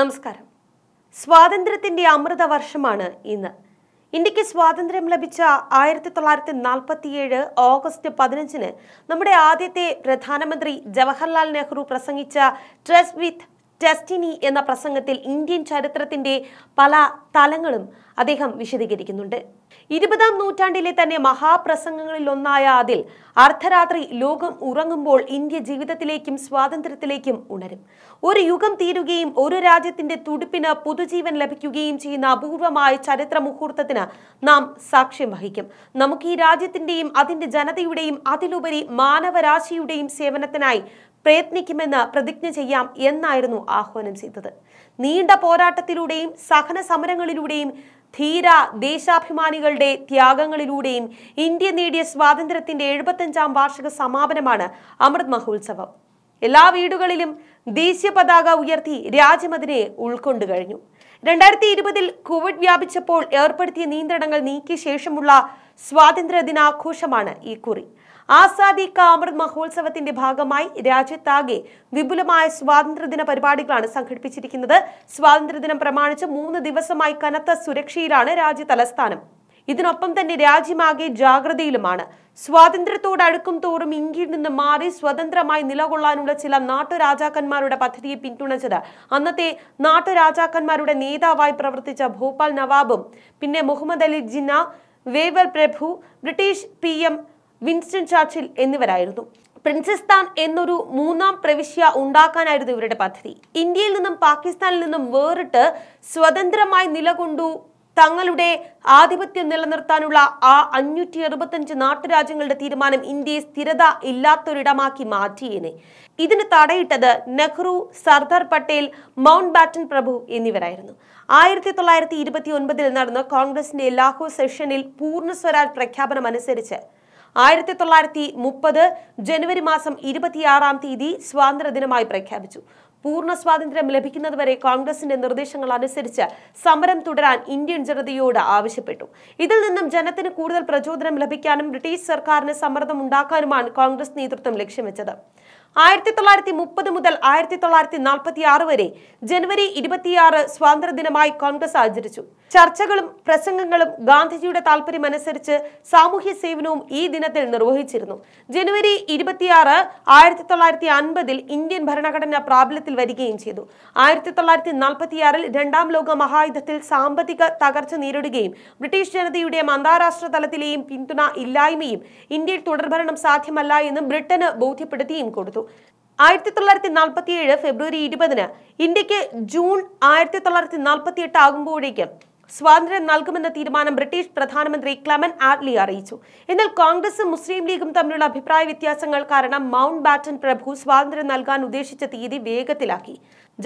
നമസ്കാരം സ്വാതന്ത്ര്യത്തിന്റെ അമൃത വർഷമാണ് ഇന്ന് ഇന്ത്യക്ക് സ്വാതന്ത്ര്യം ലഭിച്ച ആയിരത്തി തൊള്ളായിരത്തി നാൽപ്പത്തിയേഴ് ഓഗസ്റ്റ് പതിനഞ്ചിന് നമ്മുടെ ആദ്യത്തെ പ്രധാനമന്ത്രി ജവഹർലാൽ നെഹ്റു പ്രസംഗിച്ച ട്രസ് വിത്ത് ഡെസ്റ്റിനി എന്ന പ്രസംഗത്തിൽ ഇന്ത്യൻ ചരിത്രത്തിന്റെ പല തലങ്ങളും അദ്ദേഹം വിശദീകരിക്കുന്നുണ്ട് ഇരുപതാം നൂറ്റാണ്ടിലെ തന്നെ മഹാപ്രസംഗങ്ങളിൽ ഒന്നായ അതിൽ അർദ്ധരാത്രി ലോകം ഉറങ്ങുമ്പോൾ ഇന്ത്യ ജീവിതത്തിലേക്കും സ്വാതന്ത്ര്യത്തിലേക്കും ഉണരും ഒരു യുഗം തീരുകയും ഒരു രാജ്യത്തിന്റെ തുടിപ്പിന് പുതുജീവൻ ലഭിക്കുകയും ചെയ്യുന്ന അപൂർവമായ ചരിത്ര മുഹൂർത്തത്തിന് നാം സാക്ഷ്യം വഹിക്കും നമുക്ക് ഈ രാജ്യത്തിന്റെയും അതിന്റെ ജനതയുടെയും അതിലുപരി മാനവരാശിയുടെയും സേവനത്തിനായി പ്രയത്നിക്കുമെന്ന് പ്രതിജ്ഞ ചെയ്യാം എന്നായിരുന്നു ആഹ്വാനം ചെയ്തത് നീണ്ട പോരാട്ടത്തിലൂടെയും സഹന സമരങ്ങളിലൂടെയും ധീര ദേശാഭിമാനികളുടെ ത്യാഗങ്ങളിലൂടെയും ഇന്ത്യ നേടിയ സ്വാതന്ത്ര്യത്തിന്റെ എഴുപത്തഞ്ചാം വാർഷിക സമാപനമാണ് അമൃത് മഹോത്സവം എല്ലാ വീടുകളിലും ദേശീയ പതാക ഉയർത്തി രാജ്യമതിനെ ഉൾക്കൊണ്ടു കഴിഞ്ഞു രണ്ടായിരത്തി ഇരുപതിൽ കോവിഡ് വ്യാപിച്ചപ്പോൾ ഏർപ്പെടുത്തിയ നിയന്ത്രണങ്ങൾ നീക്കിയ ശേഷമുള്ള സ്വാതന്ത്ര്യ ദിനാഘോഷമാണ് ഈ കുറി ആസാദി കാ അമൃത് മഹോത്സവത്തിന്റെ ഭാഗമായി രാജ്യത്താകെ വിപുലമായ സ്വാതന്ത്ര്യദിന പരിപാടികളാണ് സംഘടിപ്പിച്ചിരിക്കുന്നത് സ്വാതന്ത്ര്യദിനം പ്രമാണിച്ച് മൂന്ന് ദിവസമായി കനത്ത സുരക്ഷയിലാണ് രാജ്യ തലസ്ഥാനം ഇതിനൊപ്പം തന്നെ രാജ്യമാകെ ജാഗ്രതയിലുമാണ് അടുക്കും തോറും ഇന്ത്യയിൽ നിന്ന് മാറി സ്വതന്ത്രമായി നിലകൊള്ളാനുള്ള ചില നാട്ടുരാജാക്കന്മാരുടെ പദ്ധതിയെ പിന്തുണച്ചത് അന്നത്തെ നാട്ടുരാജാക്കന്മാരുടെ നേതാവായി പ്രവർത്തിച്ച ഭോപ്പാൽ നവാബും പിന്നെ മുഹമ്മദ് അലി ജിന്ന വേവൽ പ്രഭു British P M Winston Churchill എന്നിവരായിരുന്നു പ്രിൻസിസ്ഥാൻ എന്നൊരു മൂന്നാം പ്രവിശ്യ ഉണ്ടാക്കാനായിരുന്നു ഇവരുടെ പദ്ധതി ഇന്ത്യയിൽ നിന്നും പാകിസ്ഥാനിൽ നിന്നും വേറിട്ട് സ്വതന്ത്രമായി നിലകൊണ്ടു തങ്ങളുടെ ആധിപത്യം നിലനിർത്താനുള്ള ആ അഞ്ഞൂറ്റി അറുപത്തഞ്ച് നാട്ടുരാജ്യങ്ങളുടെ തീരുമാനം ഇന്ത്യയെ സ്ഥിരത ഇല്ലാത്തൊരിടമാക്കി മാറ്റിയേനെ ഇതിന് തടയിട്ടത് നെഹ്റു സർദാർ പട്ടേൽ മൗണ്ട് ബാറ്റൻ പ്രഭു എന്നിവരായിരുന്നു ആയിരത്തി തൊള്ളായിരത്തി ഇരുപത്തി ഒൻപതിൽ നടന്ന കോൺഗ്രസിന്റെ ലാഹോർ സെഷനിൽ പൂർണ്ണ സ്വരാജ് പ്രഖ്യാപനം അനുസരിച്ച് ആയിരത്തി തൊള്ളായിരത്തി മുപ്പത് ജനുവരി മാസം ഇരുപത്തിയാറാം തീയതി സ്വാതന്ത്ര്യദിനമായി പ്രഖ്യാപിച്ചു പൂർണ്ണ സ്വാതന്ത്ര്യം ലഭിക്കുന്നതുവരെ കോൺഗ്രസിന്റെ നിർദ്ദേശങ്ങൾ അനുസരിച്ച് സമരം തുടരാൻ ഇന്ത്യൻ ജനതയോട് ആവശ്യപ്പെട്ടു ഇതിൽ നിന്നും ജനത്തിന് കൂടുതൽ പ്രചോദനം ലഭിക്കാനും ബ്രിട്ടീഷ് സർക്കാരിന് സമ്മർദ്ദം ഉണ്ടാക്കാനുമാണ് കോൺഗ്രസ് നേതൃത്വം ലക്ഷ്യം വെച്ചത് ആയിരത്തി തൊള്ളായിരത്തി മുപ്പത് മുതൽ ആയിരത്തി തൊള്ളായിരത്തി നാൽപ്പത്തി ആറ് വരെ ജനുവരി ഇരുപത്തിയാറ് സ്വാതന്ത്ര്യദിനമായി കോൺഗ്രസ് ആചരിച്ചു ചർച്ചകളും പ്രസംഗങ്ങളും ഗാന്ധിജിയുടെ താല്പര്യമനുസരിച്ച് സാമൂഹ്യ സേവനവും ഈ ദിനത്തിൽ നിർവഹിച്ചിരുന്നു ജനുവരി ഇരുപത്തിയാറ് ആയിരത്തി തൊള്ളായിരത്തി അൻപതിൽ ഇന്ത്യൻ ഭരണഘടന പ്രാബല്യത്തിൽ വരികയും ചെയ്തു ആയിരത്തി തൊള്ളായിരത്തി നാൽപ്പത്തിയാറിൽ രണ്ടാം ലോക മഹായുദ്ധത്തിൽ സാമ്പത്തിക തകർച്ച നേരിടുകയും ബ്രിട്ടീഷ് ജനതയുടെ അന്താരാഷ്ട്ര തലത്തിലെയും പിന്തുണ ഇല്ലായ്മയും ഇന്ത്യയിൽ തുടർഭരണം സാധ്യമല്ല എന്ന് ബ്രിട്ടന് ബോധ്യപ്പെടുത്തിയും കൊടുത്തു ആയിരത്തി തൊള്ളായിരത്തി നാൽപ്പത്തി ഏഴ് ഫെബ്രുവരി ഇരുപതിന് ഇന്ത്യക്ക് ജൂൺ ആയിരത്തി തൊള്ളായിരത്തി നാൽപ്പത്തി എട്ട് ആകുമ്പോഴേക്കും സ്വാതന്ത്ര്യം നൽകുമെന്ന തീരുമാനം ബ്രിട്ടീഷ് പ്രധാനമന്ത്രി ക്ലമൻ ആറ്റ്ലി അറിയിച്ചു എന്നാൽ കോൺഗ്രസും മുസ്ലിം ലീഗും തമ്മിലുള്ള അഭിപ്രായ വ്യത്യാസങ്ങൾ കാരണം മൗണ്ട് ബാറ്റൻ പ്രഭു സ്വാതന്ത്ര്യം നൽകാൻ ഉദ്ദേശിച്ച തീയതി വേഗത്തിലാക്കി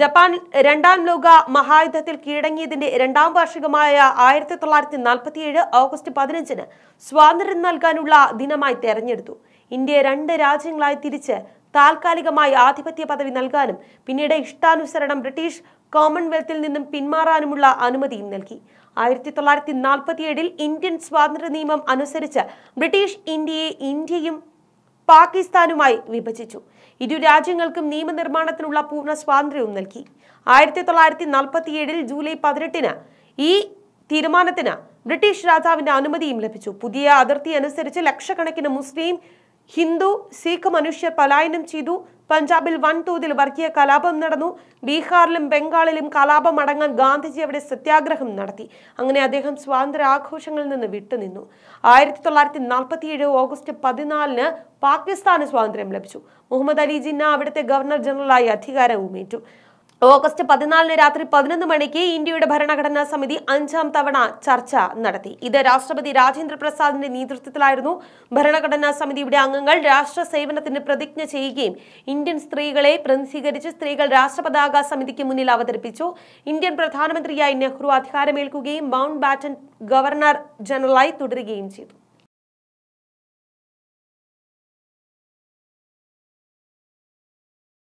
ജപ്പാൻ രണ്ടാം ലോക മഹായുദ്ധത്തിൽ കീഴടങ്ങിയതിന്റെ രണ്ടാം വാർഷികമായ ആയിരത്തി തൊള്ളായിരത്തി ഏഴ് ഓഗസ്റ്റ് പതിനഞ്ചിന് സ്വാതന്ത്ര്യം നൽകാനുള്ള ദിനമായി തെരഞ്ഞെടുത്തു ഇന്ത്യ രണ്ട് രാജ്യങ്ങളായി തിരിച്ച് താൽക്കാലികമായി ആധിപത്യ പദവി നൽകാനും പിന്നീട് ഇഷ്ടാനുസരണം ബ്രിട്ടീഷ് കോമൺവെൽത്തിൽ നിന്നും പിന്മാറാനുമുള്ള അനുമതിയും നൽകി ആയിരത്തി തൊള്ളായിരത്തി നാൽപ്പത്തിയേഴിൽ ഇന്ത്യൻ സ്വാതന്ത്ര്യ നിയമം അനുസരിച്ച് ബ്രിട്ടീഷ് ഇന്ത്യയെ ഇന്ത്യയും പാകിസ്ഥാനുമായി വിഭജിച്ചു ഇരു രാജ്യങ്ങൾക്കും നിയമനിർമ്മാണത്തിനുള്ള പൂർണ്ണ സ്വാതന്ത്ര്യവും നൽകി ആയിരത്തി തൊള്ളായിരത്തി നാൽപ്പത്തിയേഴിൽ ജൂലൈ പതിനെട്ടിന് ഈ തീരുമാനത്തിന് ബ്രിട്ടീഷ് രാജാവിന്റെ അനുമതിയും ലഭിച്ചു പുതിയ അതിർത്തി അനുസരിച്ച് ലക്ഷക്കണക്കിന് മുസ്ലിം ഹിന്ദു സിഖ് മനുഷ്യർ പലായനം ചെയ്തു പഞ്ചാബിൽ വൻതോതിൽ വർഗീയ കലാപം നടന്നു ബീഹാറിലും ബംഗാളിലും കലാപം അടങ്ങാൻ ഗാന്ധിജി അവിടെ സത്യാഗ്രഹം നടത്തി അങ്ങനെ അദ്ദേഹം സ്വാതന്ത്ര്യ ആഘോഷങ്ങളിൽ നിന്ന് വിട്ടുനിന്നു ആയിരത്തി തൊള്ളായിരത്തി നാൽപ്പത്തിയേഴ് ഓഗസ്റ്റ് പതിനാലിന് പാകിസ്ഥാന് സ്വാതന്ത്ര്യം ലഭിച്ചു മുഹമ്മദ് അലി ജിന്ന അവിടുത്തെ ഗവർണർ ജനറലായി അധികാരവും ഏറ്റു ഓഗസ്റ്റ് പതിനാലിന് രാത്രി പതിനൊന്ന് മണിക്ക് ഇന്ത്യയുടെ ഭരണഘടനാ സമിതി അഞ്ചാം തവണ ചർച്ച നടത്തി ഇത് രാഷ്ട്രപതി രാജേന്ദ്ര പ്രസാദിന്റെ നേതൃത്വത്തിലായിരുന്നു ഭരണഘടനാ സമിതിയുടെ അംഗങ്ങൾ രാഷ്ട്ര സേവനത്തിന് പ്രതിജ്ഞ ചെയ്യുകയും ഇന്ത്യൻ സ്ത്രീകളെ പ്രതിനിധീകരിച്ച് സ്ത്രീകൾ രാഷ്ട്രപതാക സമിതിക്ക് മുന്നിൽ അവതരിപ്പിച്ചു ഇന്ത്യൻ പ്രധാനമന്ത്രിയായി നെഹ്റു അധികാരമേൽക്കുകയും മൗണ്ട് ബാറ്റൻ ഗവർണർ ജനറലായി തുടരുകയും ചെയ്തു